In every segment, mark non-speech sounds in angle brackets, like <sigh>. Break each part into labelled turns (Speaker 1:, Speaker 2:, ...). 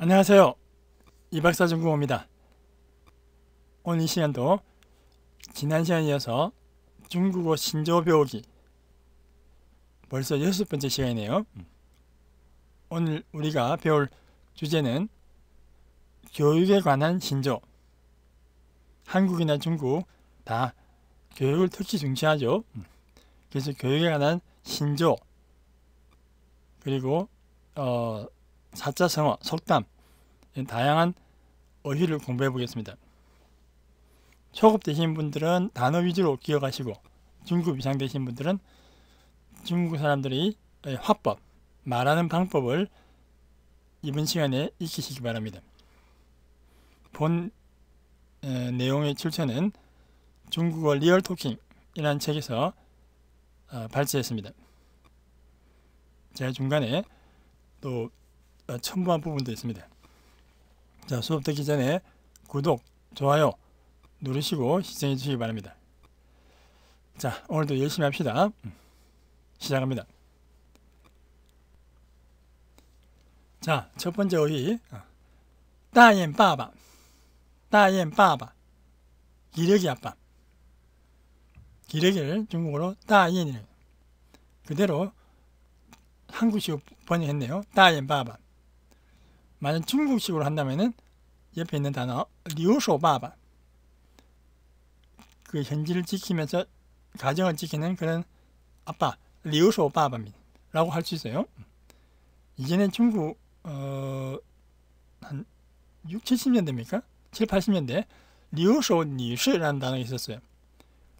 Speaker 1: 안녕하세요. 이박사 중국어입니다. 오늘 이 시간도 지난 시간에 이어서 중국어 신조 배우기 벌써 여섯 번째 시간이네요. 오늘 우리가 배울 주제는 교육에 관한 신조 한국이나 중국 다 교육을 특히 중시하죠. 그래서 교육에 관한 신조 그리고 어, 사자성어, 속담 다양한 어휘를 공부해 보겠습니다. 초급 되신 분들은 단어 위주로 기억하시고 중급 이상 되신 분들은 중국 사람들의 화법, 말하는 방법을 이번 시간에 익히시기 바랍니다. 본 에, 내용의 출처는 중국어 리얼 토킹이라는 책에서 어, 아, 발췌했습니다. 제가 중간에 또 어, 첨부한 부분도 있습니다. 자, 수업 듣기 전에 구독, 좋아요 누르시고 시청해 주시기 바랍니다. 자, 오늘도 열심히 합시다. 음, 시작합니다. 자, 첫 번째 어휘. 아, 따옌빠바, 따옌빠바. 기러기 아빠. 기러기 중국어로 따옌 그대로 한국식 번역했네요. 따옌빠바. 만약 중국식으로 한다면은 옆에 있는 단어 리우쇼바바 그 현지를 지키면서 가정을 지키는 그런 아빠 리우쇼바바라고 할 수 있어요. 이제는 중국 어, 한 6, 70년대입니까? 7, 80년대 리우쇼 니슈라는 단어가 있었어요.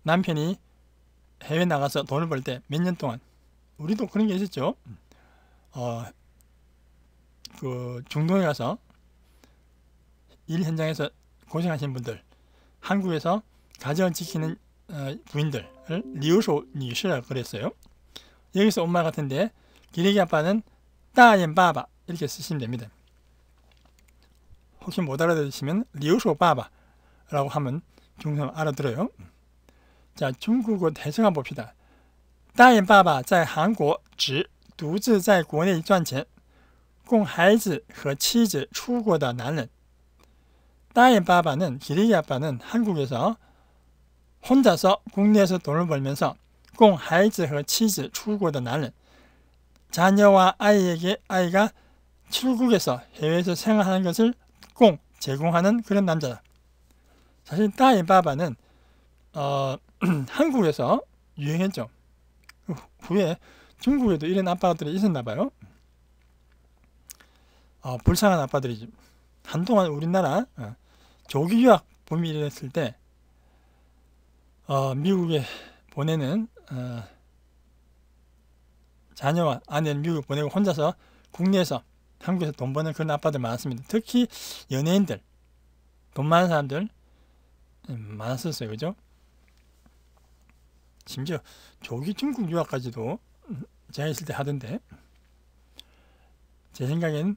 Speaker 1: 남편이 해외 나가서 돈을 벌 때 몇 년 동안 우리도 그런 게 있었죠. 어, 그 중동에 가서 일 현장에서 고생하신 분들, 한국에서 가정 을 지키는 어, 부인들을 리우쇼 니시라 그랬어요. 여기서 엄마 같은데 기레기 아빠는 따옌바바 이렇게 쓰시면 됩니다. 혹시 못 알아들으시면 리우쇼 바바라고 하면 중국 알아들어요. 자, 중국어 대성 한 봅시다. 따옌바바在韩国指独自在国内赚钱。 供孩子和妻子出国的男人. 딸의 아빠는 기레 아빠는 한국에서 혼자서 국내에서 돈을 벌면서 공 하이즈와 치즈 출국의 나 자녀와 아이에게 아이가 출국에서 해외에서 생활하는 것을 공 제공하는 그런 남자다. 사실 따이 바바는 어, <clears throat> 한국에서 유행했죠. 그 후에 중국에도 이런 아빠들이 있었나 봐요. 어, 불쌍한 아빠들이 한동안 우리나라 어, 조기 유학 범위를 했을때 어, 미국에 보내는 어, 자녀와 아내는 미국 보내고 혼자서 국내에서 한국에서 돈 버는 그런 아빠들 많았습니다. 특히 연예인들 돈 많은 사람들 음, 많았었어요. 그죠? 심지어 조기 중국 유학까지도 음, 제가 있을 때 하던데 제생각에는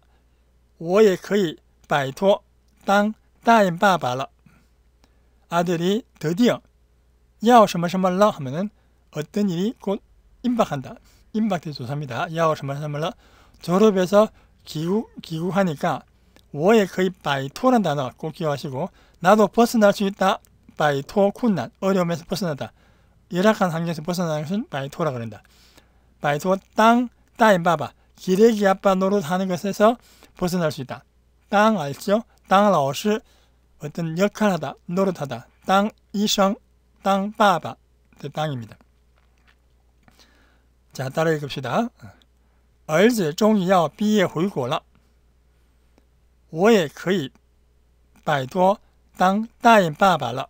Speaker 1: 我也可以摆脱当大人爸爸了。 아들이 드디어 야오 샤마샤말 하면은 어떤 일이 곧 임박한다. 임박될 조사입니다. 야오 샤마샤말 졸업해서 기구, 기구하니까 워에 거의 바이란 단어 꼭 기억하시고 나도 벗어날 수 있다. 바이토 쿤 어려움에서 벗어나다. 열악한 환경에서 벗어나는 것은 바이라 그런다. 바이토 땅 따인 바바 기레기 아빠 노릇하는 것에서 벗어날 수 있다. 땅 알죠? 땅라오 어떤 역할하다, 노릇하다. 땅 이성, 땅 바바. 땅입니다. 자, 따라 읽읍시다. 儿子终于要毕业回国了，我也可以摆脱当大人爸爸了。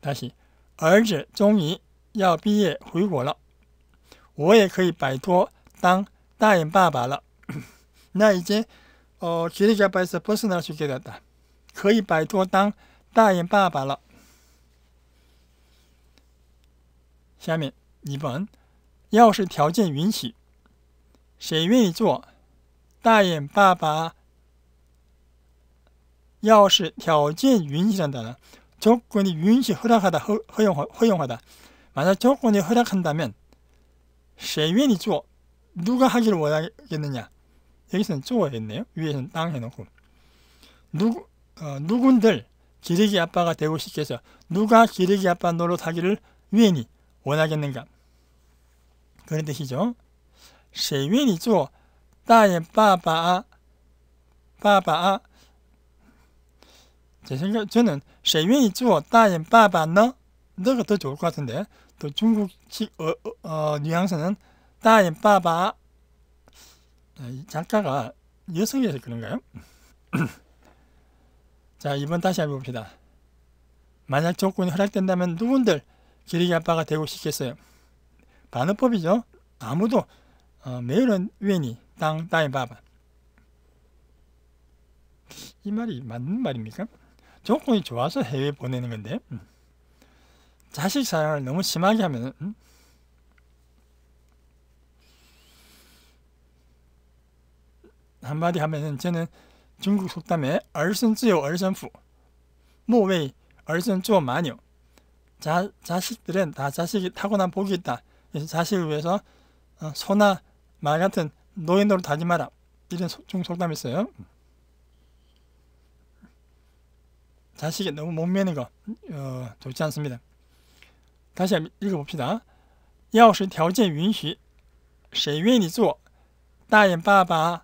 Speaker 1: 다시 儿子终于要毕业回国了，我也可以摆脱当大人爸爸了。<coughs> 那已经，哦，吉力加白色不是拿去给他的？可以摆脱当大眼爸爸了。下面你们，要是条件允许，谁愿意做大眼爸爸？要是条件允许的呢？如果你允许和他和的喝喝用喝喝用喝的，만약조건이허락한다 면， 谁愿意做？누가하기를원하겠느 냐？ 여기서는 쪼어 했네요 위에서는 땅 해놓고. 누, 어, 누군들 기르기 아빠가 되고 싶겠어. 누가 기르기 아빠 노릇하기를 위엔 원하겠는가. 그런 뜻이죠. 谁愿意做 나의 빠바아 빠바아 제 생각 저는 谁愿意做 나의 빠바너 너가 더 좋을 것 같은데 또 중국식 어, 어, 어 뉘앙스는 나의 빠바 아, 작가가 여성이어서 그런가요? <clears throat> 자, 이번 다시 한번 봅시다. 만약 조건이 허락된다면 누군들 기르기 아빠가 되고 싶겠어요? 반어법이죠. 아무도 어, 매일은 위니 땅 땅에 봐봐. 이 말이 맞는 말입니까? 조건이 좋아서 해외 보내는 건데 음. 자식 사랑을 너무 심하게 하면 음? 한마디 하면은 저는 중국 속담에 얼선쯔요 얼선부 모웨이 얼선쯔오 마녀 자, 자식들은 다 자식이 타고난 복이 있다. 그래서 자식을 위해서 어, 소나 말 같은 노인으로 다짐하라. 이런 중국 속담이 있어요. 자식이 너무 못 매는 거 어, 좋지 않습니다. 다시 한 번 읽어봅시다. 要是条件允许谁愿意做大眼爸爸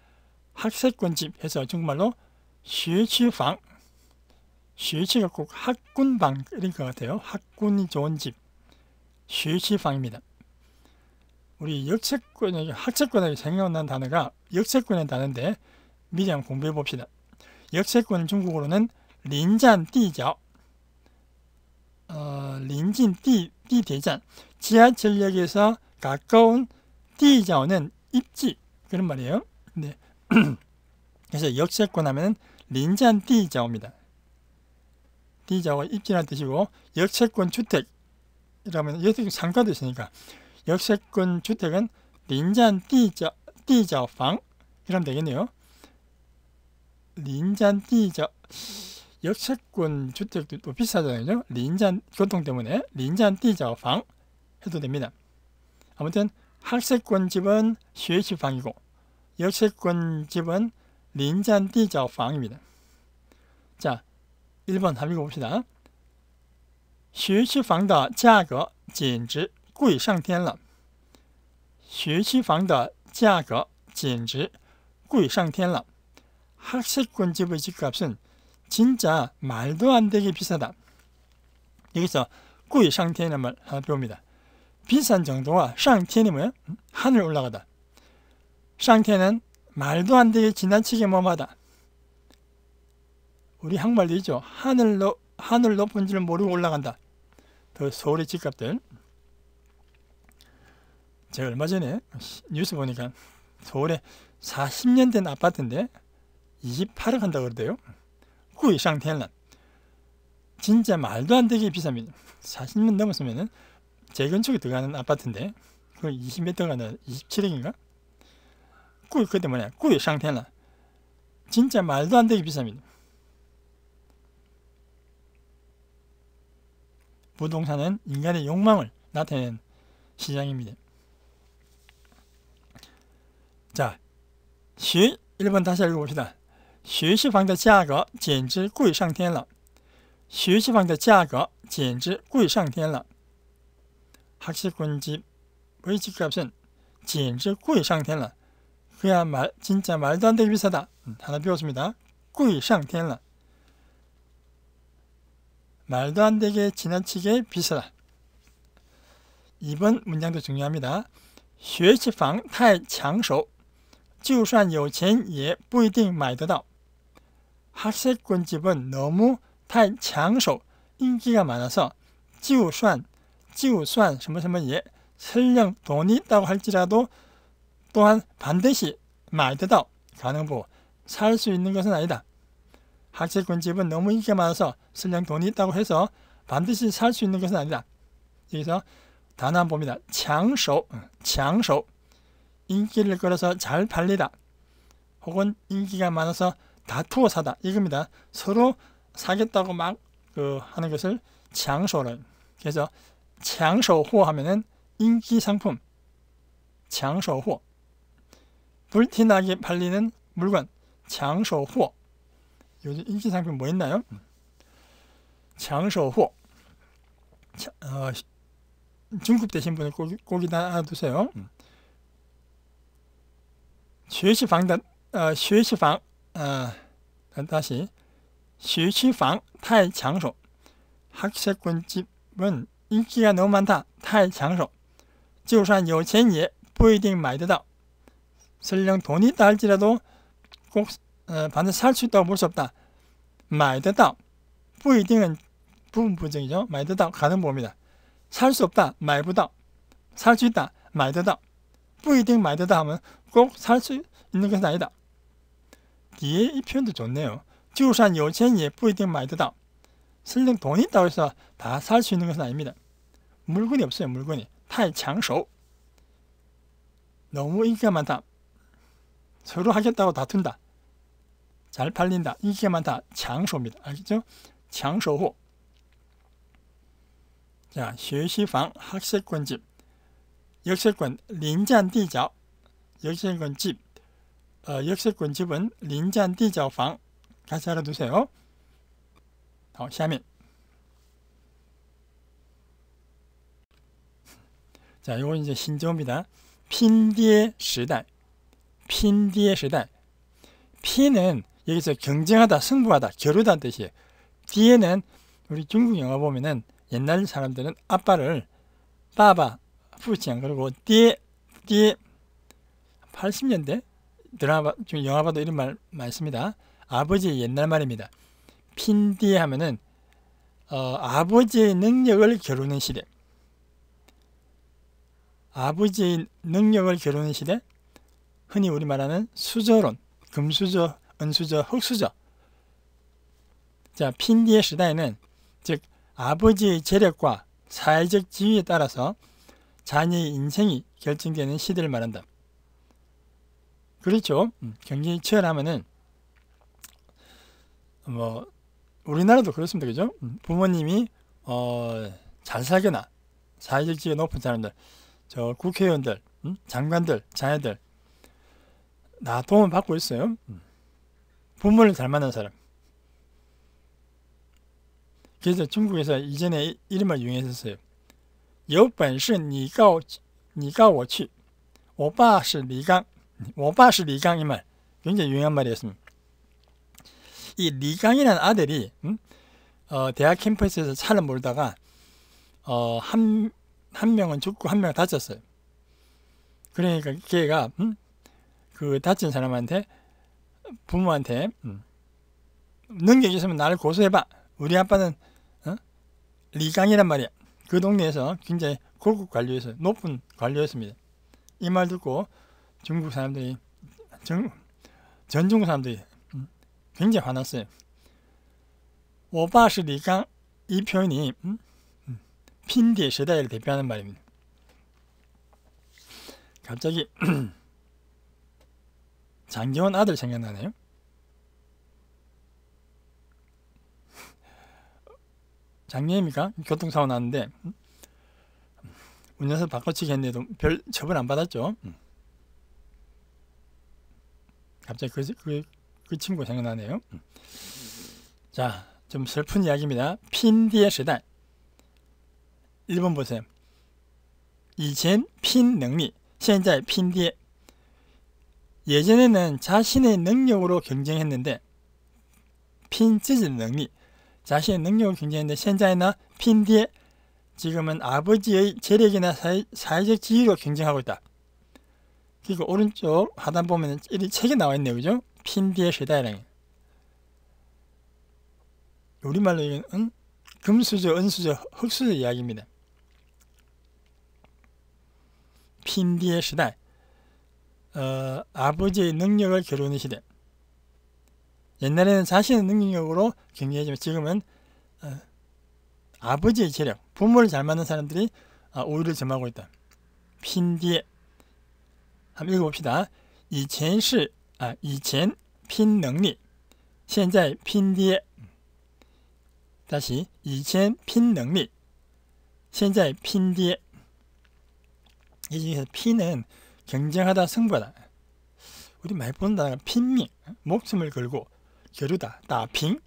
Speaker 1: 학세권집 해서 정말로 시치방 시치가 꼭 학군방 이것 같아요. 학군이 좋은 집 시치방입니다. 우리 역세권, 학세권에 생각난 단어가 역세권의 단어인데 미리 한번 공부해 봅시다. 역세권 중국어로는 린잔 띠죠. 어, 린진 띠, 띠 대잔. 지하철역에서 가까운 띠자오는 입지. 그런 말이에요. 네. 그래서 역세권 하면 린잔 디자오니다디자오 입지란 뜻이고 역세권 주택 이러면 역세권 상가도 있으니까 역세권 주택은 린잔 디자 디자방 이러면 되겠네요. 린잔 디자 역세권 주택도 비싸잖아요. 린잔 교통 때문에 린잔 디자방 해도 됩니다. 아무튼 학세권 집은 시 방이고 역세권 집은 린잔디자방입니다. 자, 1번 한번 읽어봅시다. 学区房的价格简直贵上天了.学区房的价格简直贵上天了. 학세권 집의 집값은 진짜 말도 안 되게 비싸다. 여기서 꾸이 상태는 말 하나 배웁니다. 비싼 정도와 상태는 뭐예 하늘 올라가다. 쌍태는 말도 안 되게 지나치게 멍하다 우리 한말도 있죠. 하늘로, 하늘 높은 줄 모르고 올라간다. 더 서울의 집값들. 제가 얼마 전에 뉴스 보니까 서울에 40년 된 아파트인데 28억 한다 고 그러대요. 구이 샹태는 진짜 말도 안 되게 비쌉니다. 40년 넘었으면은 재건축이 들어가는 아파트인데 그 20몇 억이나 27억인가? 꿀, 그 때문에 꿀이 상태는 진짜 말도 안 되게 비쌉니다. 부동산은 인간의 욕망을 나타내 시장입니다. 자, 시 1번 다시 읽어봅시다. 学习房的价格简直贵上天了学习房的价格简直贵上天了 학습군집의 집값은 简直贵上天了 그야 말 진짜 말도 안 되게 비싸다. 음, 하나 배웠습니다. 꾸이 샹天了. 말도 안 되게 지나치게 비싸다. 이번 문장도 중요합니다. 学区房太抢手就算有钱也不一定买得到 예 학세권 집은 너무 太抢手 인기가 많아서 就算就算什么什么也 예. 설령 돈이 있다고 할지라도 또한 반드시 말대도 가능부 살 수 있는 것은 아니다. 학책 군집은 너무 인기가 많아서 설령 돈이 있다고 해서 반드시 살 수 있는 것은 아니다. 여기서 단한 봅니다. 장소, 장소. 인기를 끌어서 잘 팔리다. 혹은 인기가 많아서 다투어 사다. 이겁니다. 서로 사겠다고 막그 하는 것을 장소를. 그래서 장소호 하면은 인기 상품. 장소호. 불티나게 팔리는 물건, 장소호. 요즘 인기 상품 뭐 있나요? 음. 장소호. 어, 중급 되신 분은 고 꼭이다 알아두세요. 쇠시방단, 음. 어, 쇠시방, 어, 아, 다시. 쇠시방 타의 장소. 학생군집은 인기가 너무 많다. 타의 장소. 就算有钱也不一定买得到。 설령 돈이 어, 있다 할지라도 꼭 반드시 살 수 있다고 볼 수 없다. 마이드다. 부이딩은 부분 부정이죠. 마이드다 가능보니다살 수 없다. 마이부다. 살수 있다. 마이드다. 부이딩 마이드다 하면 꼭 살 수 있는 것은 아니다. 뒤에 이 표현도 좋네요. 지산 요첸이 부이딩 마이드다. 설령 돈이 있다고 해서 다 살 수 있는 것은 아닙니다. 물건이 없어요. 물건이. 타이 창쇼. 너무 인기가 많다. 서로 하겠다고 다툰다. 잘 팔린다. 이게만 다 장소입니다. 알겠죠? 장소호. 자, 휴시방 학세권 집. 역세권 린잔디자 역세권 집. 어, 역세권 집은 린잔디자방 같이 알아두세요. 好，下面 어, 자, 이건 이제 신조입니다. 핀디의 시대. 핀디의 시대 피는 여기서 경쟁하다, 승부하다, 겨루다 뜻이에요. 뒤에는 우리 중국 영화 보면은 옛날 사람들은 아빠를 빠바 푸치안 그러고 띠에 띠에 80년대 드라마 중 영화 봐도 이런 말 많습니다. 아버지 옛날 말입니다. 핀디에 하면은 어, 아버지의 능력을 겨루는 시대. 아버지의 능력을 겨루는 시대. 흔히 우리 말하는 수저론, 금수저, 은수저, 흙수저. 자, 핀디의 시대에는 즉 아버지의 재력과 사회적 지위에 따라서 자녀의 인생이 결정되는 시대를 말한다. 그렇죠. 음, 경쟁이 치열하면은 뭐 우리나라도 그렇습니다. 그죠? 음, 부모님이 어, 잘 살거나 사회적 지위가 높은 사람들, 저 국회의원들, 음, 장관들, 자녀들 나 도움을 받고 있어요. 음. 부모를 잘 만난 사람. 그래서 중국에서 이전에 이름을 유행했었어요. 有本事你告你告我去 오빠是 리강 오빠是 리강 이말 굉장히 유용한 말이었습니다. 이 리강이라는 아들이 음? 어, 대학 캠퍼스에서 차를 몰다가 어, 한, 한 명은 죽고 한 명은 다쳤어요. 그러니까 걔가 음? 그 다친 사람한테 부모한테 음, 능력이 있으면 나를 고소해봐. 우리 아빠는 어? 리강이란 말이야. 그 동네에서 굉장히 고급 관료에서 높은 관료였습니다. 이 말 듣고 중국 사람들이 전, 전 중국 사람들이 음, 굉장히 화났어요. 오바시 리강 이 표현이 음? 음 핀디의 시대를 대표하는 말입니다. 갑자기 <clears throat> 장기원 아들 생각나네요. 장례입니까? 교통사고 났는데 운전석 바꿔치기 했는데도 별 처벌 안 받았죠. 갑자기 그, 그, 그 친구 생각나네요. 자, 좀 슬픈 이야기입니다. 핀디의 시대. 1번 보세요. 以前拼能力，现在拼爹。 예전에는 자신의 능력으로 경쟁했는데 핀自은 능력, 자신의 능력으로 경쟁했는데 현재나 핀디에 지금은 아버지의 재력이나 사회, 사회적 지위로 경쟁하고 있다. 그리고 오른쪽 하단 보면 이 책에 나와 있네요. 그죠? 핀디의 세다이랑 우리말로 이건 은, 금수저, 은수저, 흙수저 이야기입니다. 핀디의 시대 어, 아버지의 능력을 겨루는 시대 옛날에는 자신의 능력으로 경쟁했지만 지금은 어, 아버지의 재력, 부모를 잘 맞는 사람들이 아, 오히를 점하고 있다. 핀디에 한번 읽어봅시다. 이젠是 아, 이젠 핀能力 현재 핀디에 다시 이젠 핀能力 현재 핀디에 이 중에서 핀은 경쟁하다 승부하다. 우리 많이 보는 단어가 핑밍, 목숨을 걸고 겨루다, 따핑.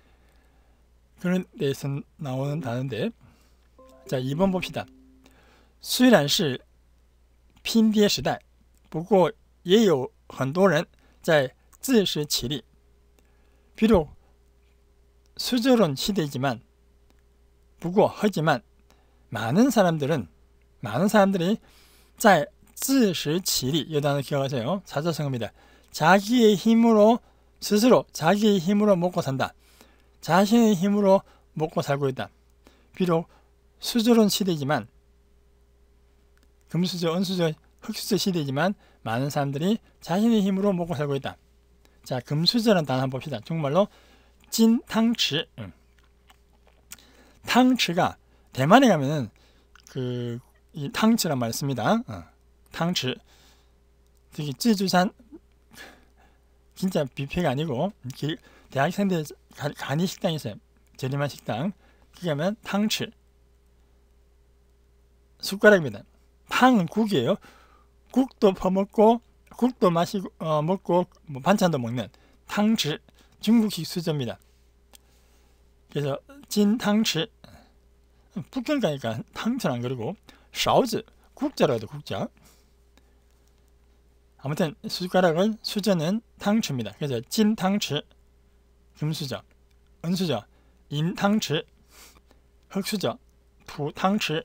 Speaker 1: <clears throat> 그런 데에서 나오는 단어인데 자 2번 봅시다. 虽然是拼爹时代不过也有很多人在自食其力 비록 수저론 시대지만 부고 하지만 많은 사람들은 많은 사람들이 在 自食其力이 단어 기억하세요. 사자성어입니다. 자기의 힘으로 스스로 자기의 힘으로 먹고 산다. 자신의 힘으로 먹고 살고 있다. 비록 수조론 시대지만 금수저, 은수저, 흑수저 시대지만 많은 사람들이 자신의 힘으로 먹고 살고 있다. 자, 금수저란 단어 한번 봅시다. 정말로 찐탕치 음. 탕치가 대만에 가면은 그 탕치란 말이 씁니다. 어. 汤匙되게 찌주산 진짜 뷔페가 아니고 길, 대학생들 가, 간이 식당에서어요 저렴한 식당. 거기 가면 탕치 숟가락입니다. 탕은 국이에요. 국도 퍼먹고 국도 마시고 어, 먹고 뭐 반찬도 먹는 탕치 중국식 수저입니다. 그래서 진탕치 북경 가니까 탕천 안 그러고 샤오즈 국자라도 국자 아무튼 숟가락을 수저는 탕추입니다. 그래서 찐탕추, 금수저, 은수저, 인탕추, 흑수저, 부탕추,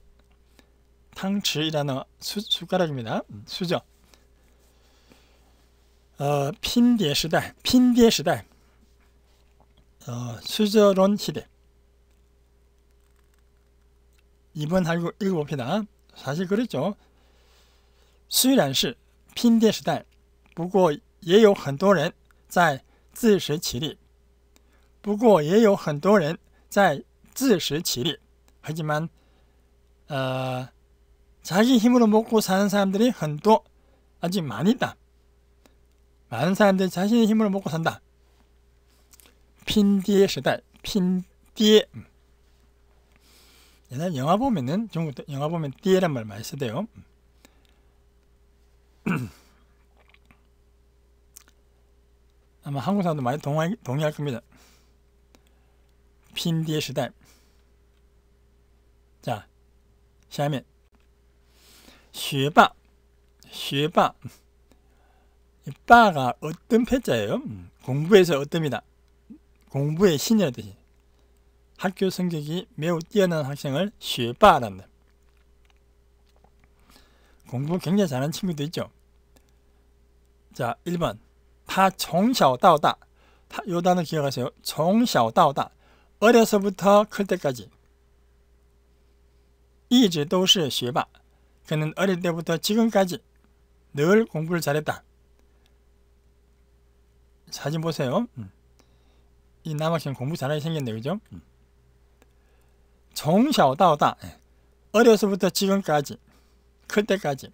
Speaker 1: 탕추이라는 수, 숟가락입니다. 수저. 어, 핀디의 시대, 핀디의 시대, 어, 수저론 시대. 이번 한국 읽어봅시다. 사실 그렇죠虽然是 拼爹时代，不过也有很多人在自食其力。不过也有很多人在自食其力。하지만 어, 자기 힘으로 먹고 사는 사람들이 흔도 아직 많 있다. 많은 사람들이 자신의 힘으로 먹고 산다. 핀디의 시대, 핀 옛날 영화 보면은 중국 영화 보면 띠란말 많이 쓰대요. <clears throat> 아마 한국 사람도 많이 동의, 동의할 겁니다. 핀디의 시대. 자, 下面 쉐바 쉐바 이 바가 어떤 패자예요? 음, 공부에서 어떤니다 공부의 신이라는 뜻이 학교 성적이 매우 뛰어난 학생을 쉐바란다 공부 굉장히 잘하는 친구도 있죠 자, 1번. 다 정小到大. 요 단어 기억하세요. 정小到大. 어려서부터 클 때까지. 一直都是学霸. 그는 어릴 때부터 지금까지 늘 공부를 잘했다. 사진 보세요. 음. 이 남학생 공부 잘하게 생겼네, 그죠? 음. 정小到大. 예. 어려서부터 지금까지. 클 때까지.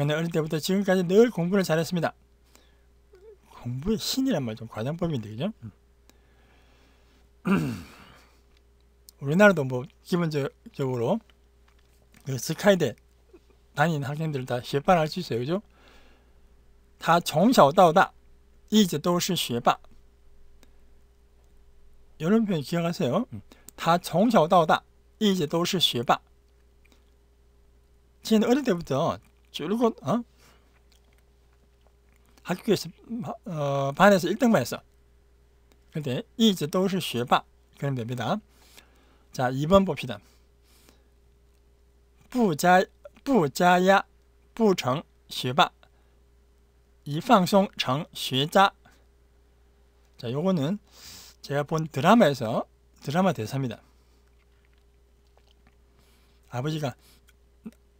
Speaker 1: 그는 어릴 때부터 지금까지 늘 공부를 잘했습니다. 공부의 신이란 말좀 과장법인데 그죠? <clears throat> 우리나라도 뭐 기본적으로 그 스카이대 다니는 학생들 다 시반 할수 있어요 그죠? 다从小到大 一直都是学霸 이런 표현 기억하세요? 다从小到大 一直都是学霸쟤는 어릴 때부터 줄곧 어? 학교에서 어, 반에서 1등만 했어. 근데 이제 또시 쉐바 그럼 됩니다. 자, 2번 봅시다. 부자 부자야 부청 쉐바 이방송 청 쉐자 자, 요거는 제가 본 드라마에서 드라마 대사입니다. 아버지가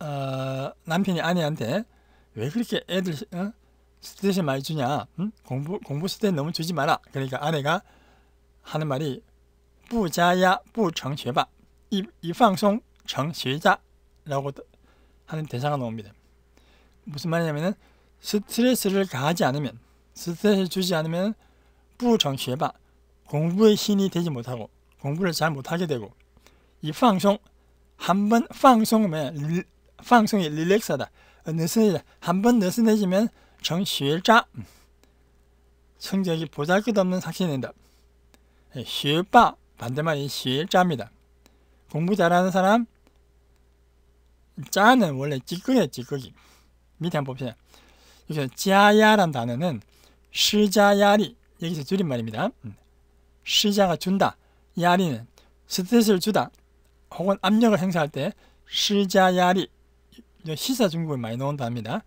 Speaker 1: 어, 남편이 아내한테 왜 그렇게 애들 어? 스트레스 많이 주냐? 응? 공부 공부 스트레스 너무 주지 마라. 그러니까 아내가 하는 말이 부자야 부정죄바 이이방송 정죄자라고 하는 대사가 나옵니다. 무슨 말이냐면은 스트레스를 가하지 않으면 스트레스 주지 않으면 부정죄바 공부의 신이 되지 못하고 공부를 잘 못하게 되고 이 방송 한번 방송에 방송이 릴렉스하다. 느슨해져다 한번 느슨해지면 정실자 성적이 보잘것없는 삭신이 된다. 실바 예， 반대말이 실자입니다. 공부 잘하는 사람 짜는 원래 찌꺼기야 찌꺼기 밑에 한번 봅시다. 여기서 자야란 단어는 시자야리 여기서 줄임말입니다. 음， 시자가 준다. 야리는 스트레스를 주다 혹은 압력을 행사할 때 시자야리 시사 중국을 많이 넣온답니다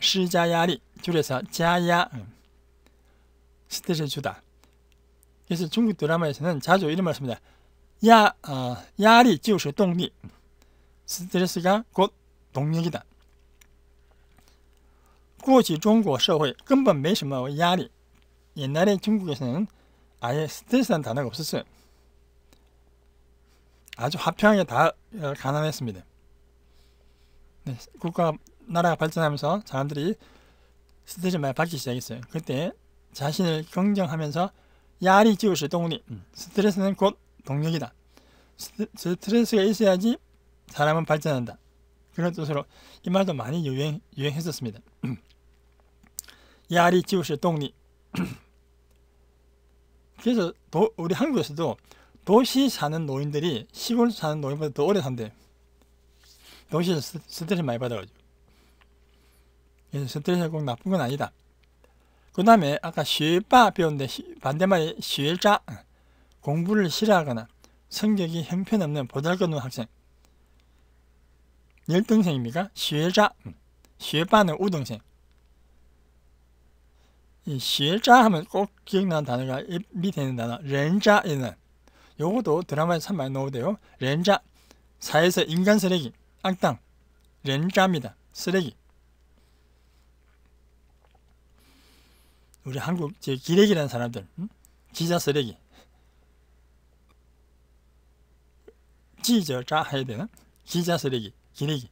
Speaker 1: 시자야리 줄여서 자야 음, 스트레스 주다. 그래서 중국 드라마에서는 자주 이런 말을 씁니다. 야, 어, 야리 就是动力 스트레스가 곧 동력이다. 过去中国社会根本没什么压力 옛날에 중국에서는 아예 스트레스란 단어가 없었어요. 아주 화평하게 다 어, 가난했습니다. 네, 국가 나라가 발전하면서 사람들이 스트레스를 많이 받기 시작했어요. 그때 자신을 경정하면서 야리 지우시 동훈이 음. 스트레스는 곧 동력이다. 스트레스가 있어야지 사람은 발전한다. 그런 뜻으로 이 말도 많이 유행, 유행했었습니다. <clears throat> 야리 지우시 동리 <clears throat> 그래서 도, 우리 한국에서도 도시 사는 노인들이 시골 사는 노인보다 더 오래 산대요. 여기서 스트레스 많이 받아가지고. 그래서 스트레스가 꼭 나쁜 건 아니다. 그 다음에 아까 시바 배웠는데 반대말이 시자 공부를 싫어하거나 성격이 형편없는 보잘것없는 학생 1등생입니까? 시자 시바는 우등생 이자 하면 꼭 기억나는 단어가 밑에 있는 단어 렌자에는 요것도 드라마에 참 많이 나오대요 렌자 사회에서 인간 쓰레기 악당, 렌자입니다. 쓰레기. 우리 한국 기레기라는 사람들, 기자 쓰레기. 지저자 해야 되나? 기자 쓰레기, 기레기.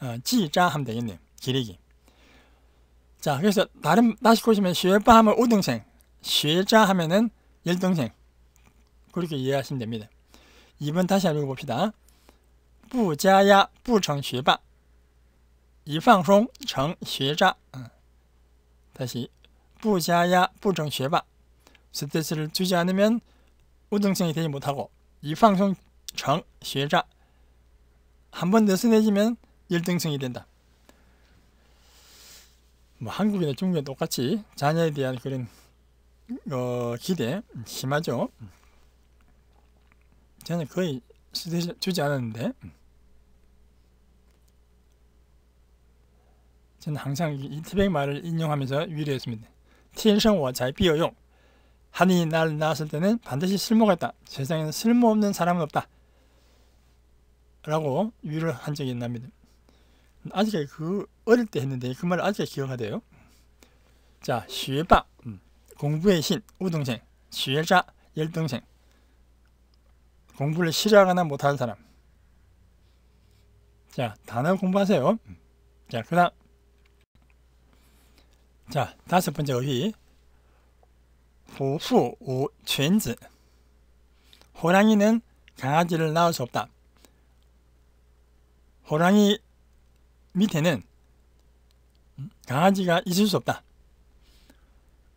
Speaker 1: 어, 지자 하면 되겠네요. 기레기. 자, 그래서 다른 다시 보시면 시바 하면 우등생시자 하면은 열등생 그렇게 이해하시면 됩니다. 이번 다시 한번 읽봅시다 不加压不成学霸，一放松成学渣。嗯，다시不加压不成学霸. 스트레스를 주지 않으면 우등생이 되지 못하고 이 방송 정学渣 한번 더 스내지면 일등생이 된다. 뭐 한국이나 중국이나 똑같이 자녀에 대한 그런 어, 기대 심하죠. 저는 거의 스스트레 주지 않았는데 저는 항상 이 티백 말을 인용하면서 위로했습니다. 티엔생워잘必有用 한이 날 낳았을 때는 반드시 쓸모가 있다. 세상에는 쓸모없는 사람은 없다. 라고 위로를 한 적이 납니다. 아직 그 어릴 때 했는데 그 말을 아직 기억하대요. 자, 学霸 음. 공부의 신, 우등생 学渣, 열등생 공부를 싫어하거나 못하는 사람 자, 단어 공부하세요. 자, 그 다음 자, 다섯 번째 어휘. 보후 오 쥔즈. 호랑이는 강아지를 낳을 수 없다. 호랑이 밑에는 강아지가 있을 수 없다.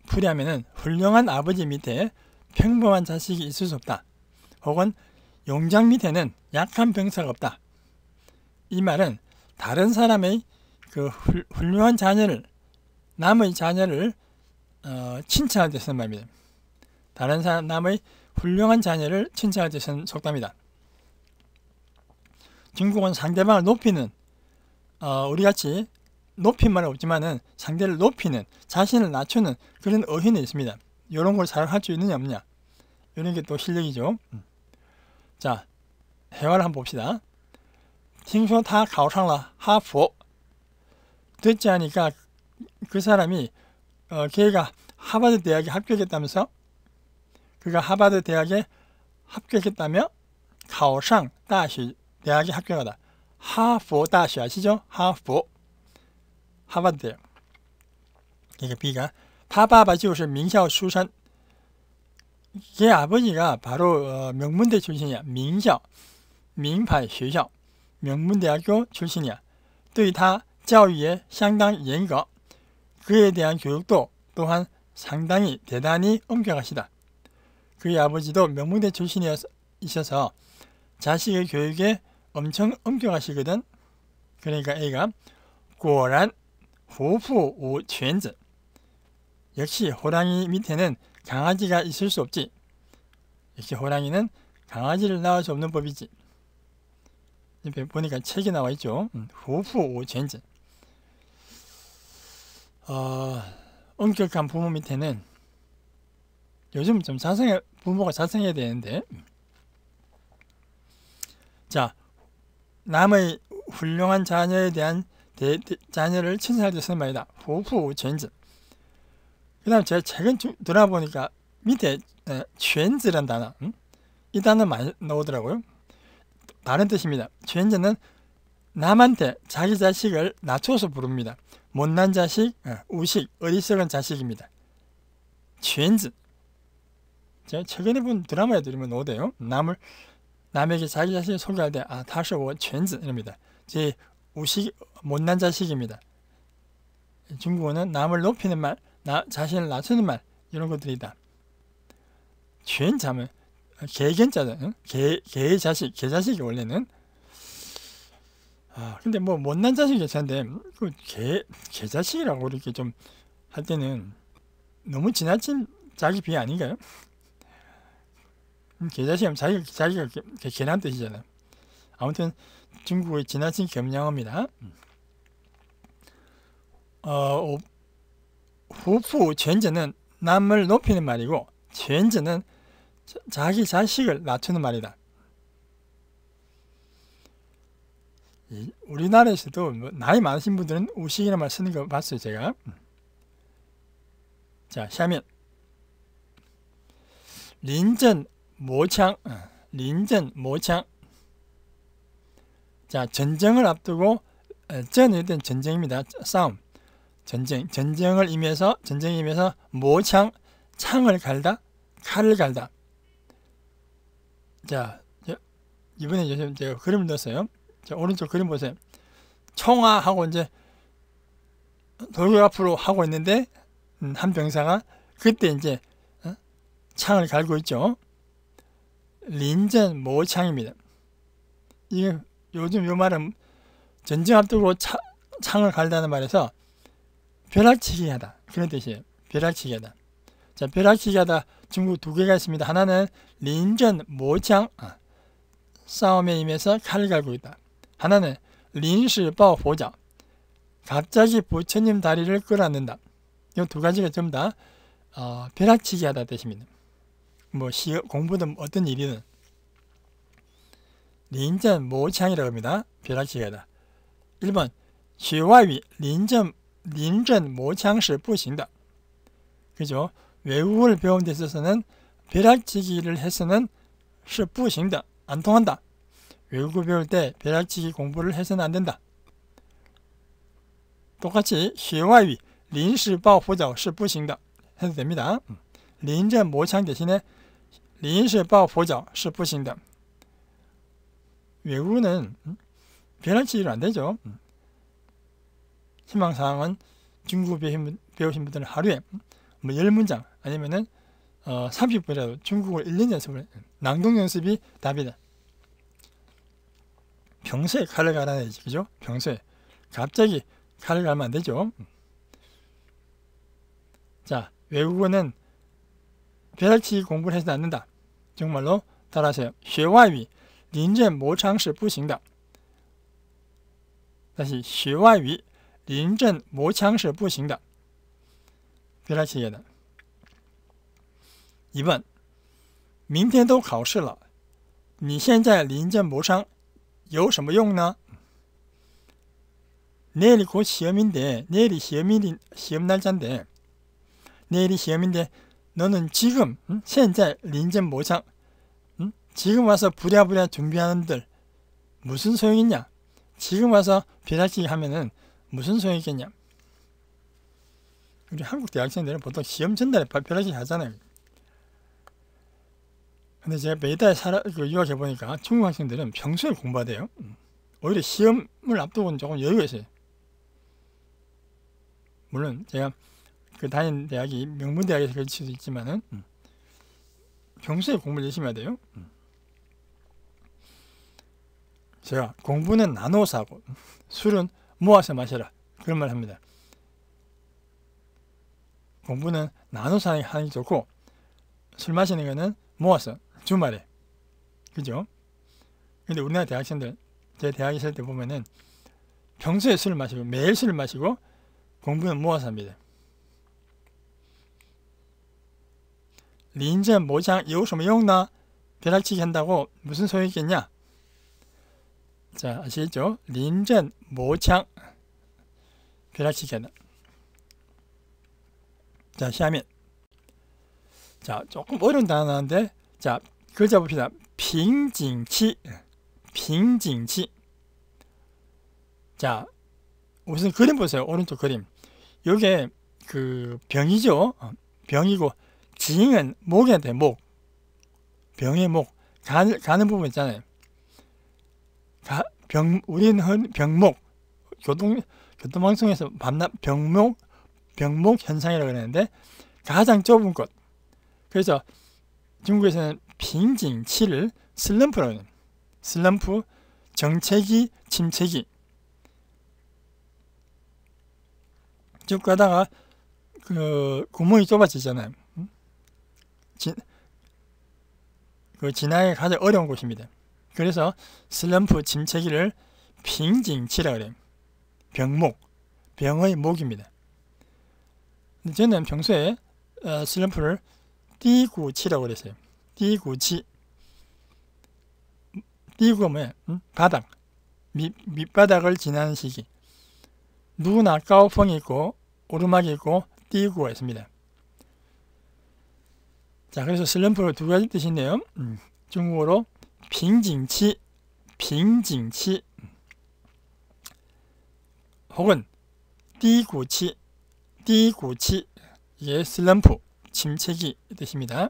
Speaker 1: 풀이하면 훌륭한 아버지 밑에 평범한 자식이 있을 수 없다. 혹은 용장 밑에는 약한 병사가 없다. 이 말은 다른 사람의 그 훌륭한 자녀를 남의 자녀를 어, 칭찬할 때 쓰는 말입니다. 다른 사람, 남의 훌륭한 자녀를 칭찬할 때 쓰는 속담이다. 중국은 상대방을 높이는 어, 우리같이 높인 말은 없지만은 상대를 높이는 자신을 낮추는 그런 어휘는 있습니다. 이런 걸잘할수 있느냐 없냐 이런 게 또 실력이죠. 음. 자, 회화를 한번 봅시다. 听说他考上了哈佛。듣지 하니까 그 사람이 어, 걔가 하버드 대학에 합격했다면서 그가 하버드 대학에 합격했다며 가오상 다시 대학에 합격하다 하포 다시 아시죠? 하포 하버드 대학 이게 B가 타바바지오스 민샤오 수산 걔 아버지가 바로 어, 명문대 출신이야 민샤 민판 시샤 명문대학교 출신이야 对他教育也相当严格 그에 대한 교육도 또한 상당히 대단히 엄격하시다. 그의 아버지도 명문대 출신이셔서 자식의 교육에 엄청 엄격하시거든. 그러니까 A가 고란 호프 우첸즈 역시 호랑이 밑에는 강아지가 있을 수 없지. 역시 호랑이는 강아지를 낳을 수 없는 법이지. 보니까 책이 나와 있죠. 음, 호프 우첸즈 어, 엄격한 부모 밑에는 요즘 좀 자성해 부모가 자성해야 되는데 자 남의 훌륭한 자녀에 대한 대, 대, 자녀를 칭찬할때 쓰는 말이다. 부부 전즈. 그 다음 제가 최근 들어보니까 밑에 젠즈란 어, 단어 음? 이 단어 많이 나오더라고요. 다른 뜻입니다. 젠즈는 남한테 자기 자식을 낮춰서 부릅니다. 못난 자식, 어, 우식, 어리석은 자식입니다. 죄즈 제가 최근에 본 드라마에 들으면 오대요. 남을, 남에게 자기 자신을 소개할 때, 아, 다시 오, 죄즈 이럽니다. 제 우식, 못난 자식입니다. 중국어는 남을 높이는 말, 나, 자신을 낮추는 말, 이런 것들이다. 죄 자면, 어, 개견자다. 개, 개의 자식, 개자식이 원래는 아, 근데 뭐 못난 자식이 괜찮은데 음, 그 개, 개자식이라고 이렇게 좀 할 때는 너무 지나친 자기 비하 아닌가요? 음, 개자식이 자기, 자기가 개, 개란 뜻이잖아요. 아무튼 중국의 지나친 겸양어입니다. 어, 후푸 젠제는 남을 높이는 말이고 젠제는 자기 자식을 낮추는 말이다. 우리나라에서도 뭐 나이 많으신 분들은 우식이라는 말 쓰는 거 봤어요 제가 자 샤면 린전 모창 어, 린전 모창 자 전쟁을 앞두고 어, 전이 된 전쟁입니다 싸움 전쟁 전쟁을 임해서 전쟁 임해서 모창 창을 갈다 칼을 갈다 자 이번에 제가 그림을 넣었어요 자, 오른쪽 그림 보세요. 청아하고 이제 돌고 앞으로 하고 있는데 음, 한 병사가 그때 이제 어, 창을 갈고 있죠. 린전 모창입니다. 이게 요즘 요 말은 전쟁 앞두고 차, 창을 갈다는 말에서 벼락치기 하다 그런 뜻이에요. 벼락치기 하다. 자, 벼락치기 하다 중국 두 개가 있습니다. 하나는 린전 모창 아, 싸움에 임해서 칼을 갈고 있다. 하나는 린시 바오보자 갑자기 부처님 다리를 끌어안는다. 이두 가지가 전부 다 벼락치기 어, 하다 뜻입니다. 뭐 시업, 공부든 어떤 일이든 린전 모창이라고 합니다. 벼락치기 하다. 1번 시와위 린전 린전 모창시 부신다. 그죠? 외국을 배운 데 있어서는 벼락치기를 해서는 是不行的안 통한다. 외국어 배울 때 벼락치기 공부를 해서는 안 된다. 똑같이 学外语临时抱佛脚是不行的 해도 됩니다. 린자 모창 대신에 临时抱佛脚是不行的. 외국어는 음, 벼락치기로 안 되죠. 음. 희망사항은 중국어 배우신 분들은 하루에 음, 뭐 10문장 아니면은 어, 30분이라도 중국어 1년 연습을 낭독 연습이 답이다. 병세 칼을 갈아야지 그죠? 병세 갑자기 칼을 갈면 안되죠 자 외국어는 벼락치기 공부를 하지 않는다 정말로 따라하세요 学外语 린전 모창시 不行的 다시 学外语 린전 모창시 不行的 벼락치기다 2번 明天都考试了你现在临阵磨枪有什么用呢? 내일이 곧 시험인데 내일이 시험일인 시험 날짜인데 내일이 시험인데 너는 지금 현재 린젠 모장 지금 와서 부랴부랴 준비하는들 무슨 소용이냐? 지금 와서 비달치기 하면은 무슨 소용이겠냐? 우리 한국 대학생들은 보통 시험 전날에 비달치 하잖아요. 근데 제가 매달 살아, 그 유학해 보니까 중국 학생들은 평소에 공부하대요. 음. 오히려 시험을 앞두고는 조금 여유가 있어요. 물론 제가 그 다닌 대학이 명문 대학에서 그럴 수도 있지만은 음. 평소에 공부를 열심히 해야 돼요. 제가 공부는 나눠서 하고 술은 모아서 마셔라 그런 말을 합니다. 공부는 나눠서 하는 게 좋고 술 마시는 거는 모아서 주말에. 그죠? 근데 우리나라 대학생들, 제 대학에 있을 때 보면은 평소에 술을 마시고 매일 술을 마시고 공부는 모아서 합니다. 临阵磨枪有什么用呢? 벼락치기 뭐 뭐 한다고 무슨 소용이 있겠냐? 자, 아시겠죠? 린전 모창 벼락치기 한다. 자, 시아민. 자, 조금 어려운 단어인데 자, 그걸 잡읍시다. 빙징치, 빙징치. 자, 우선 그림 보세요. 오른쪽 그림. 요게 그 병이죠. 어, 병이고 징은 목인데 목. 병의 목. 간, 가는 부분 있잖아요. 가, 병, 우리는 병목. 교통, 교통방송에서 밤낮 병목, 병목 현상이라고 그러는데 가장 좁은 곳. 그래서 중국에서는 瓶징期를 슬럼프라고 슬럼프, 정체기, 침체기. 쭉 가다가 그 구멍이 좁아지잖아요. 지, 그 진화에 가장 어려운 곳입니다. 그래서 슬럼프 침체기를 빙징치라 그래요. 병목, 병의 목입니다. 저는 평소에 어, 슬럼프를 띠구치라고 그랬어요. 低谷期 低谷면 음? 바닥 밑, 밑바닥을 지나는 시기 누구나 까오펑이 고 오르막이 고 띄구가 있습니다. 자 그래서 슬럼프로 두 가지 뜻인네요 음, 중국어로 빙징치, 빙징치 혹은 띠구치, 띠구치 이게 슬럼프, 침체기 뜻입니다.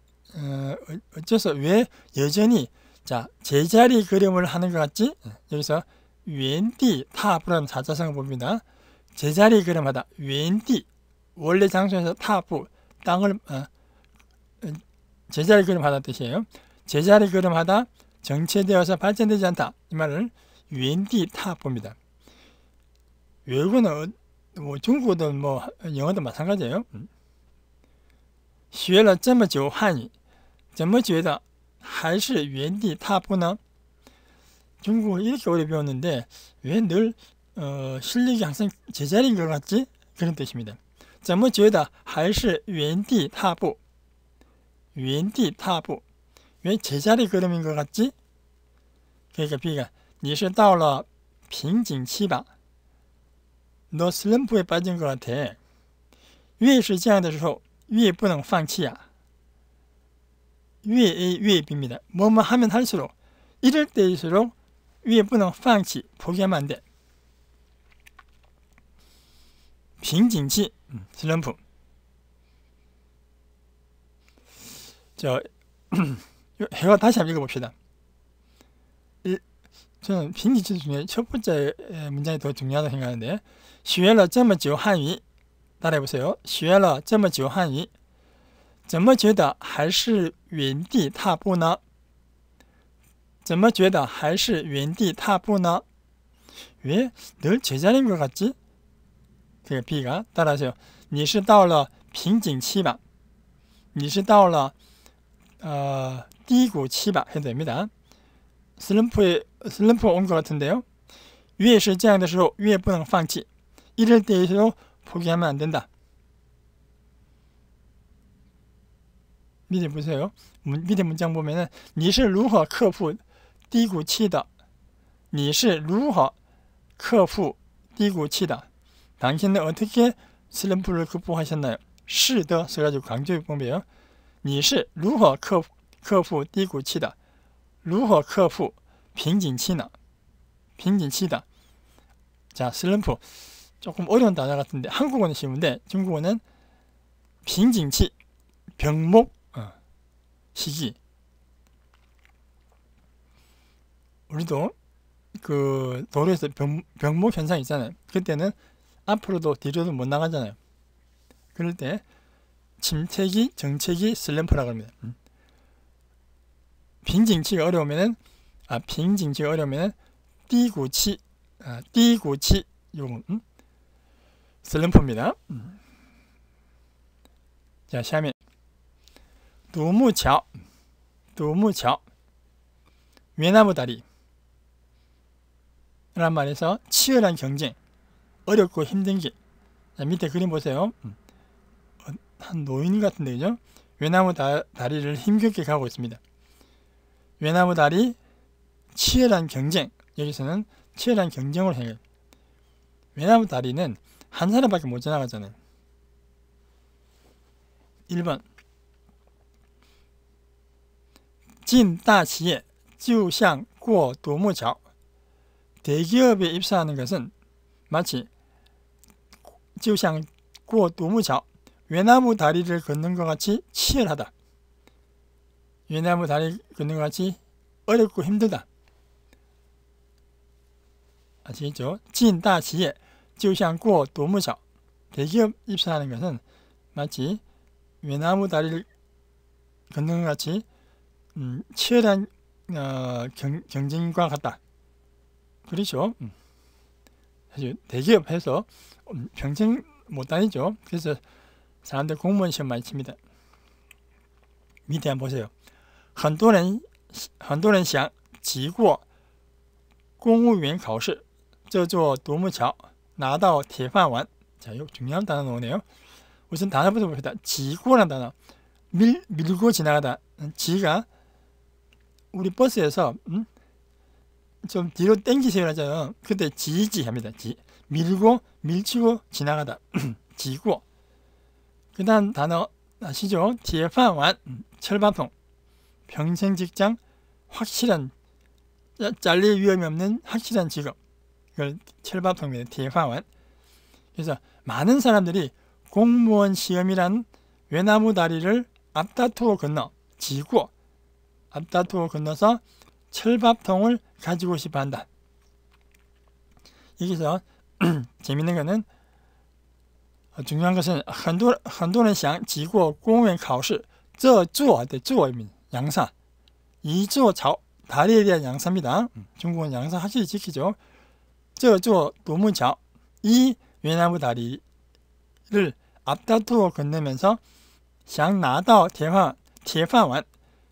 Speaker 1: 어, 어, 어째서 왜 여전히 자 제자리 그림을 하는 것 같지? 여기서 웬디 타프라는 자자성을 봅니다. 제자리 그림하다 웬디 원래 장소에서 타프 땅을 어, 어 제자리 그림하다 뜻이에요. 제자리 그림하다 정체되어서 발전되지 않다 이 말을 웬디 타프입니다. 외국어뭐중국어뭐 어, 영어든 마찬가지예요. 学了这么久汉语， 음. 怎么觉得还是原地踏步呢？中国一手的标准的，原得呃，实力上升，企业的格个机，这是对什么的？怎么觉得还是原地踏步？原地踏步，原企业家的格罗明格个机，这个逼个，你是到了瓶颈期吧？罗斯林不会把金格抬，越是这样的时候，越不能放弃啊！ 위에 A, 위에 B입니다. 뭐뭐 하면 할수록 이럴 때일수록 위에 뿌는 팡치 포기하면 안 돼. 빈징치 음, 슬럼프 저 <clears throat> 해가 다시 한번 읽어봅시다. 일, 저는 빙기치 중에 첫 번째 문장이 더 중요하다고 생각하는데 学了这么久汉语 따라해보세요. 学了这么久汉语怎么觉得还是原地踏步呢？怎么觉得还是原地踏步呢？别，你企业家的如何做？这个 B 噶，当然就你是到了瓶颈期吧，你是到了呃低谷期吧，还是怎么的？slump s l u m o n g t n e 越是这样的时候，越不能放弃。이럴때에서포기하면안된 다。 밑에 보세요. 문, 밑에 문장 보면은 你是如何克服低谷期的?你是如何克服低谷期的? 당신은 어떻게 슬럼프를 극복하셨나요? 是더 써가지고 강조해 보면 你是如何克服低谷期的?如何克服瓶颈期呢?瓶颈期的. 자, 슬럼프. 조금 어려운 단어 같은데 한국어는 쉬운데 중국어는 빙징치, 병목 시기 우리도 그 도로에서 병, 병목 현상 있잖아요. 그때는 앞으로도 뒤로도 못 나가잖아요. 그럴 때 침체기, 정체기, 슬럼프라고 합니다. 빙징치가 음. 어려우면은 아 빙징치가 어려우면은 띠구치, 아, 띠구치 요건 음? 슬럼프입니다. 음. 자, 다음에 너무 자 너무 자 외나무 다리 라 말에서 치열한 경쟁 어렵고 힘든 길 자, 밑에 그림 보세요 어, 한 노인 같은데 그죠? 외나무 다리를 힘겹게 가고 있습니다 외나무 다리 치열한 경쟁 여기서는 치열한 경쟁을 해요 외나무 다리는 한 사람밖에 못 지나가잖아요 1번 进大企业 지우샹 구어 도무자 대기업에 입사하는 것은 마치 지우샹 구어 도무자오 외나무 다리를 걷는 것 같이 치열하다. 외나무 다리 걷는 것 같이 어렵고 힘들다. 아시죠 진다지에 지우샹过 도무자 대기업 입사하는 것은 마치 외나무 다리를 걷는 것 같이 음, 치열한 어, 경, 경쟁과 같다. 그렇죠. 사실 음. 대기업에서 음, 경쟁 못 다니죠. 그래서 사람들 공무원 시험 많이 칩니다. 밑에 한번 보세요. 很多人很多人想挤过公务员考试，这座独木桥拿到铁饭碗。 자, 여기 중요한 단어 나오네요. 우선 단어부터 봅시다. 지고란 단어. 밀, 밀고 지나가다. 지가 우리 버스에서 음? 좀 뒤로 땡기세요 하잖아요. 그때 지지 합니다. 지. 밀고 밀치고 지나가다. <clears throat> 지고. 그 다음 단어 아시죠? TF완 음, 철밥통 평생 직장 확실한 잘릴 위험이 없는 확실한 직업 이걸 철밥통입니다. TF완 그래서 많은 사람들이 공무원 시험이란 외나무 다리를 앞다투어 건너 지고 앞다투어 건너서 철밥통을 가지고 싶어 한다. 여기서 재밌는 것은 중요한 것은 한도, 한도 지구 공원 가오시 저주어 입니다 아, 네, 양사 이주어 다리에 대한 양사입니다. 중국은 양사 확실히 지키죠. 저주어 노무이 외나무 다리를 앞다투어 건너면서 想拿到铁饭铁饭碗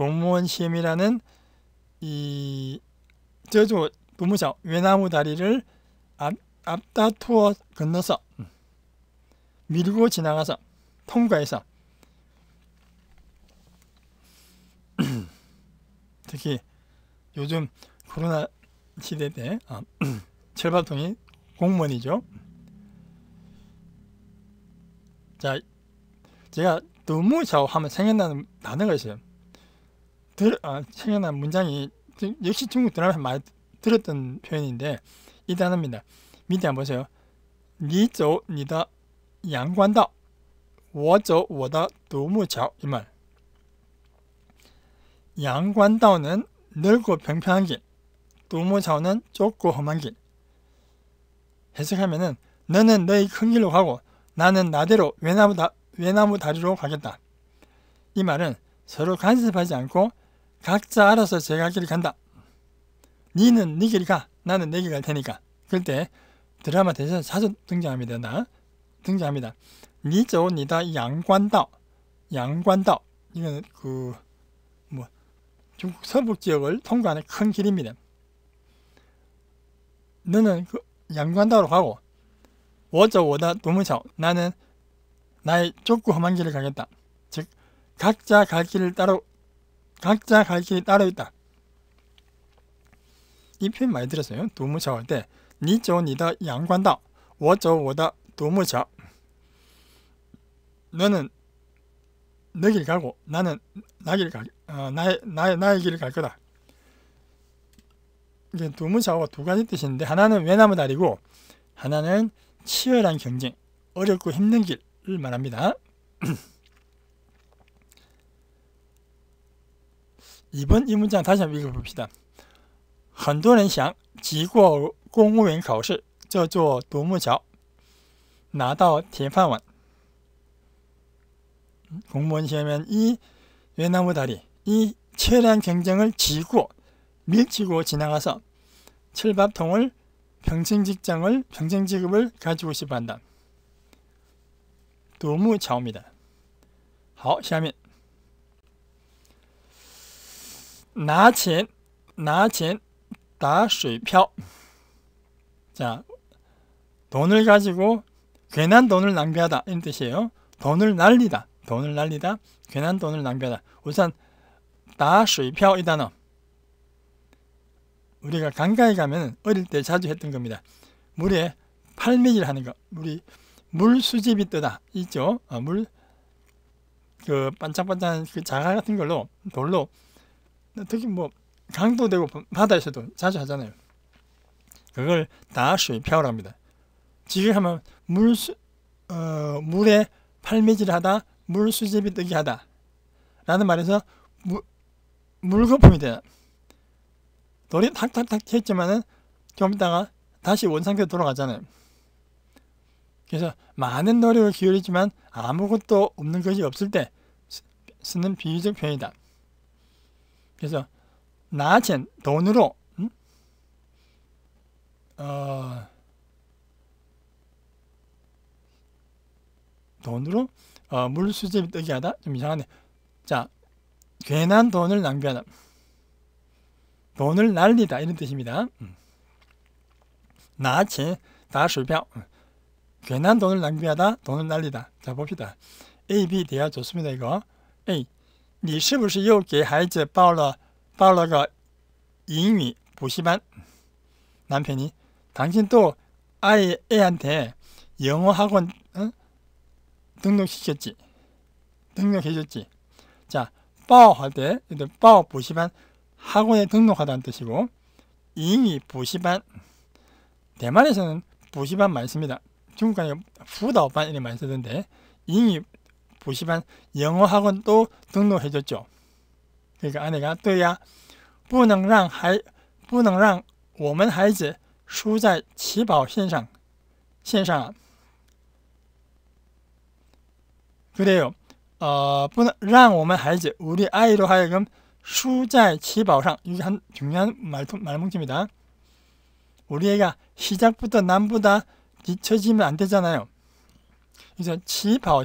Speaker 1: 공무원 시험이라는 이저주도무장 외나무 다리를 앞, 앞다투어 건너서 밀고 지나가서 통과해서 <clears throat> 특히 요즘 코로나 시대 때 아, <clears throat> 철밥통이 공무원이죠. 자, 제가 너무 좌우하면 생각나는 단어가 있어요. 들, 어, 아, 생각난 문장이 역시 중국 드라마에서 많이 들었던 표현인데 이 단어입니다. 밑에 한번 보세요. 니조 니다 양관다 워조 워다 도무자이 말. 양관다는 넓고 평평한 길, 도무자오는 좁고 험한 길. 해석하면 너는 너의 큰 길로 가고 나는 나대로 외나무, 다, 외나무 다리로 가겠다. 이 말은 서로 간섭하지 않고 각자 알아서 제갈 길을 간다. 니는 네 길 가. 나는 내 길 갈 테니까. 그럴 때 드라마 대신 자주 등장합니다. 나 등장합니다. 니저니다 양관다. 양관다. 이건 그뭐 중국 서북 지역을 통과하는 큰 길입니다. 너는 그 양관다로 가고 워저워다 노무샤오 나는 나의 좁고 험한 길을 가겠다. 각자 갈 길을 따로 각자 갈 길이 따로 있다. 이 표현 많이 들었어요. 도무차 할때 니조 니다 양관다 워저 워다 도무차 너는 너길 가고 나는 나길 가 어, 나의 나의 나의 길을 갈 거다. 이게 도무차와 두 가지 뜻인데 하나는 외나무 다리고 하나는 치열한 경쟁, 어렵고 힘든 길을 말합니다. <clears throat> 이번 이 문장 다시 한번 읽어봅시다. 很多人想挤过公务员考试，这座独木桥拿到铁饭碗。 공무원 시험엔 이 외나무 다리, 이치한 경쟁을 지고 밀치고 지나가서 칠밥통을 평생 직장을 평생 직업을 가지고 싶어한다. 도무차옵니다. 好，下面拿钱拿钱打水漂. 자, 돈을 가지고 괜한 돈을 낭비하다 이런 뜻이에요. 돈을 날리다, 돈을 날리다, 괜한 돈을 낭비하다. 우선 다수이표 이 단어 우리가 강가에 가면 어릴 때 자주 했던 겁니다. 물에 팔매질 하는 거, 물이 물 수집이 뜨다 있죠. 아, 물그 반짝반짝한 그 자갈 같은 걸로 돌로 특히 뭐 강도되고 바다에서도 자주 하잖아요. 그걸 다수이표랍니다 지금 하면 물 수, 어, 물에 팔매질하다 물 수제비 뜨기 하다 라는 말에서 물, 물거품이 돼 돌이 탁탁탁 했지만은 좀 있다가 다시 원상태로 돌아가잖아요. 그래서 많은 노력을 기울이지만 아무것도 없는 것이 없을 때 쓰는 비유적 표현이다. 그래서 낮은 돈으로 음? 어, 돈으로 어, 물 수집 뜨게 하다 좀 이상하네. 자, 괜한 돈을 낭비하다. 돈을 날리다 이런 뜻입니다. 음. 낮은 다수표 음. 괜한 돈을 낭비하다 돈을 날리다. 자 봅시다. A, B 돼야 좋습니다 이거. A 你是不是又给孩子报了报了个英语补习班? 남편이 당신 또 아이 애한테 영어 학원 응? 등록시켰지? 등록해줬지? 자, 빠할 때, 빠补习班 학원에 등록하다는 뜻이고 이미 부시반 대만에서는 부시반 많이 씁니다. 중국가에 후다오반 이런 많이 쓰던데 이미 보시면 영어 학원도 등록해줬죠. 그러니까 아내가 对呀不能让하不能让我们孩子输在起跑线上线上 그래요. 어, 不能让我们孩子 우리 아이로 하여금 수자의 치바 이게 한 중요한 말, 말뭉침입니다. 우리 애가 시작부터 남보다 뒤처지면 안 되잖아요. 그래서 치바오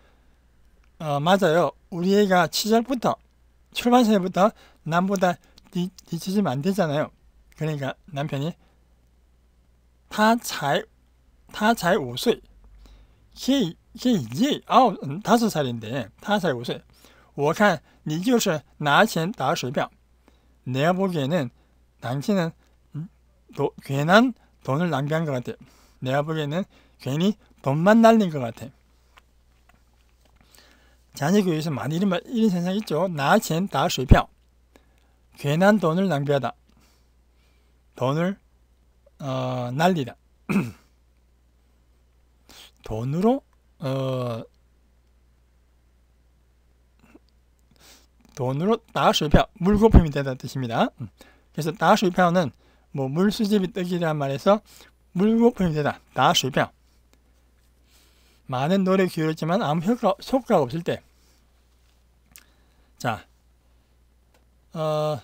Speaker 1: 어, 맞아요. 우리 애가 시절부터 출발선부터 남보다 뒤, 치지면안 되잖아요. 그러니까 남편이 他잘他잘 5岁 걔, 걔이 아홉 음, 다섯 살인데 他才 5岁 我看你就是拿钱打水漂 내가 보기에는 당신은 음, 도, 괜한 돈을 낭비한 것 같아. 내가 보기에는 괜히 돈만 날린 것 같아. 자녀교육에서 많이 이런, 말, 이런 현상이 있죠. 나钱 打水漂 괜한 돈을 낭비하다. 돈을 어, 날리다. <clears throat> 돈으로 어, 돈으로 다수표 물거품이 되다 뜻입니다. 그래서 다수표는 뭐 물수집이 뜨기란 말에서 물거품이 되다 다수표 많은 노력 기울였지만 아무 효과, 효과가 없을 때 자, 어,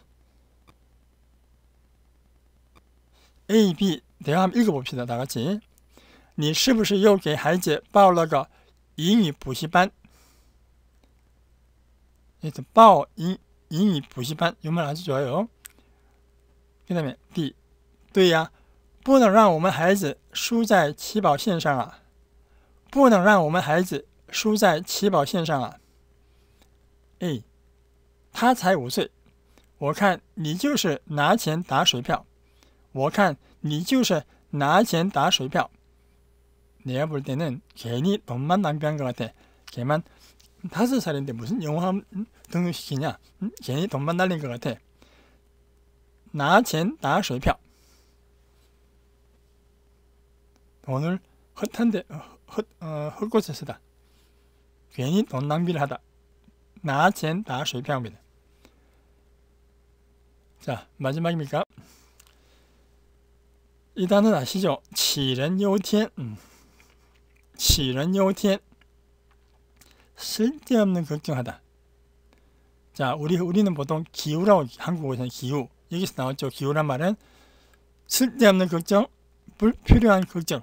Speaker 1: A, B 대화 한번 읽어봅시다. 다 같이 你是不是又给孩子报了个英语补习班？报英语补习班 네 요말 아주 좋아요. 그 다음에 D 对呀，不能让我们孩子输在起跑线上啊。不能让我们孩子输在起跑线上啊！哎，他才五岁，我看你就是拿钱打水漂。我看你就是拿钱打水漂。你也不得能给你动漫打广告啊？他，他四岁了，得，什么英雄登陆世界呀？给你动漫打广告？拿钱打水漂。오늘허탄데 헛, 어, 헛것을 쓰다. 괜히 돈 낭비를 하다. 낮엔 다쇠평합니다 자, 마지막입니까? 이 단어 아시죠? 杞人忧天 음. 杞人忧 쓸데없는 걱정하다. 자, 우리, 우리는 보통 기우라고, 한국어에서는 기우. 여기서 나왔죠. 기우란 말은 쓸데없는 걱정, 불필요한 걱정.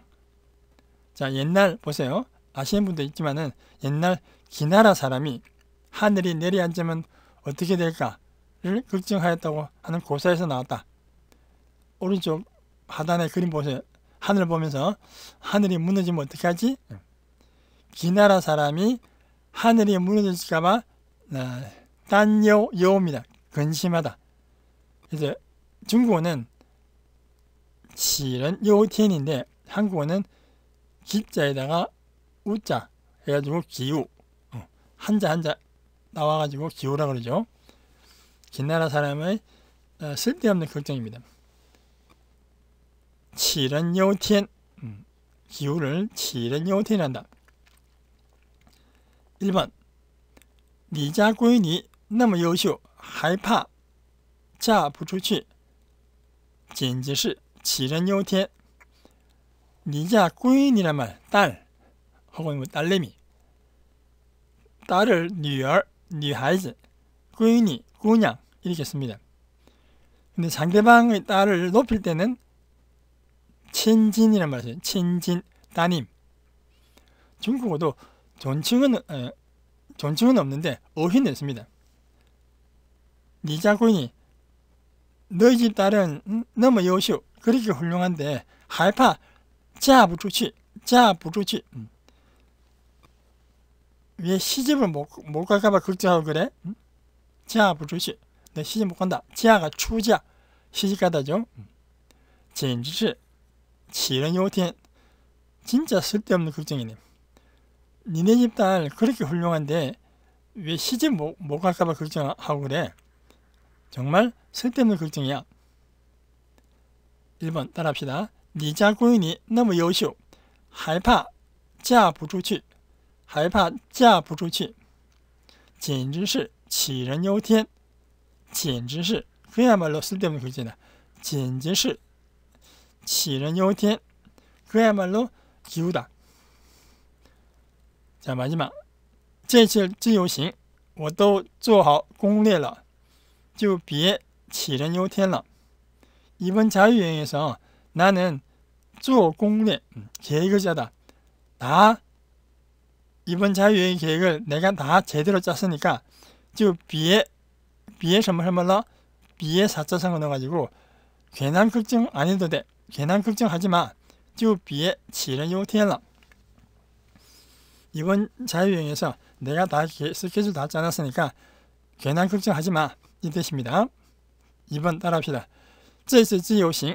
Speaker 1: 자 옛날 보세요. 아시는 분도 있지만은 옛날 기나라 사람이 하늘이 내리앉으면 어떻게 될까를 걱정하였다고 하는 고사에서 나왔다. 오른쪽 하단에 그림 보세요. 하늘 보면서 하늘이 무너지면 어떻게하지 네. 기나라 사람이 하늘이 무너질까봐 네, 딴여 여옵니다. 근심하다. 이제 중국어는 실른요우티엔인데 한국어는 기자에다가 우자 해가지고 기우 어, 한자 한자 나와가지고 기우라 그러죠. 기나라 사람의 어, 쓸데없는 걱정입니다. 칠은 요텐 기후를 칠은 요텐한다. 1번 니자구인이 너무 优秀害怕嫁不出去仅仅是杞人忧天 니자 꾸인이란 말, 딸, 혹은 뭐 딸내미. 딸을 니얼, 니하이즈, 꾸인이, 꾸냥 이렇게 씁니다. 근데 상대방의 딸을 높일 때는 친진이란 말이에요. 친진, 따님. 중국어도 존칭은 에, 존칭은 없는데 어휘는 습니다니자꾸인이 너희 집 딸은 너무 여시 그렇게 훌륭한데 하이파 嫁不出去，嫁不出去. 음. 왜 시집을 못, 못 갈까봐 걱정하고 그래? 음?嫁 부주시. 내 시집 못 간다. 嫁가 추자. 시집 가다죠. 음. 简直是 지른요텐. 진짜 쓸데없는 걱정이네. 니네 집 딸 그렇게 훌륭한데 왜 시집 못, 못 갈까봐 걱정하고 그래? 정말 쓸데없는 걱정이야. 1번 따라합시다. 你家闺女那么优秀，还怕嫁不出去？还怕嫁不出去？简直是杞人忧天！简直是格阿玛洛死掉么口气的？简直是杞人忧天！格阿玛洛丢的！咋嘛你们这次自由行我都做好攻略了，就别杞人忧天了。一问贾玉英医啊。 나는 주공례 음, 계획을 짜다. 다 이번 자유의 계획을 내가 다 제대로 짰으니까 즉 비에 비에 선물해말라 비에 사자상을 넣어가지고 괜한 걱정 안 해도 돼. 괜한 걱정하지 마. 즉 비에 치를 요태라. 이번 자유여행에서 내가 다 스케줄 다 짜놨으니까 괜한 걱정하지 마. 이 뜻입니다. 이번 따라합시다. 这次自由行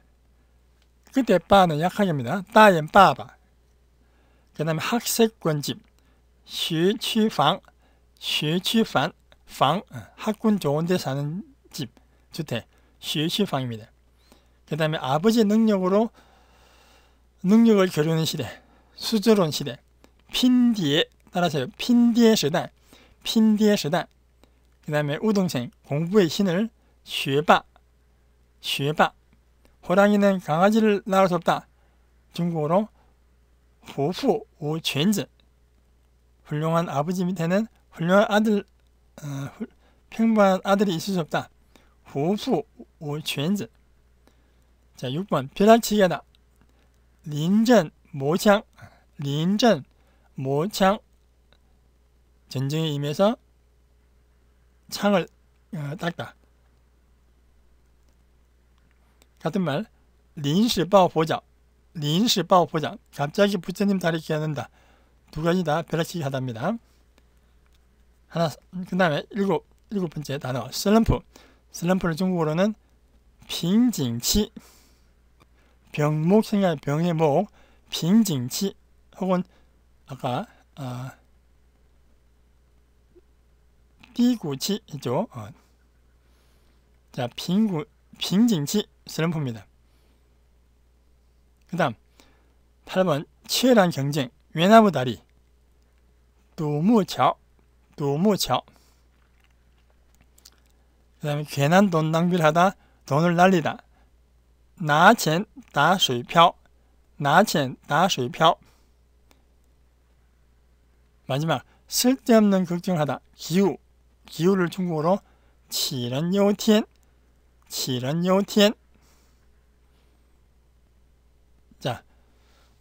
Speaker 1: 그때 빠는 약하입니다 따엔 빠바. 그 다음에 학색 군집, 시취방, 시취방, 방, 어, 학군 좋은데 사는 집, 주택, 시취방입니다. 그 다음에 아버지 능력으로 능력을 겨루는 시대, 수조론 시대, 핀디에, 따라서 핀디의 시대, 핀디의 시대, 그 다음에 우동생, 공부의 신을, 쉐바, 쉐바, 호랑이는 강아지를 낳을 수 없다. 중국어로 보후 오젠즈 훌륭한 아버지 밑에는 훌륭한 아들 어, 훌, 평범한 아들이 있을 수 없다. 보후 오젠즈 자 6번 벼락치기하다. 린전 모창 린전 모창 전쟁에 임해서 창을 어, 닦다. 같은 말临时抱佛脚,临时抱佛脚, 갑자기 부처님 다리게 어는다두 가지 다별락치기 하답니다 하나 그 다음에 일곱 일곱 번째 단어 슬럼프 슬럼프를 중국어로는 빙징치 병목 생활 병의 목 빙징치 혹은 아까 아, 어, 띠구치 있죠 어. 자 빙구 빙징치 슬럼프입니다. 그 다음 8번 치열한 경쟁 외나무 다리 도무巧도무巧그 다음에 괜한 돈 낭비를 하다 돈을 날리다 나첸 다수표 나첸 다수표 마지막 쓸데없는 걱정하다 기우 기우를 중국어로 치런 요티엔 치런 요티엔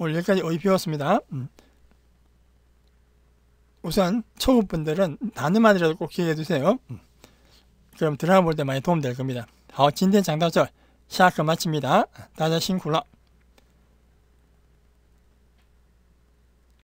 Speaker 1: 오늘 여기까지 어이 배웠습니다. 음. 우선 초급분들은 나눔하느라도 꼭 기억해 두세요. 음. 그럼 드라마 볼 때 많이 도움될 겁니다. 好，今天讲到这，下课마칩니다。大家辛苦了。 어,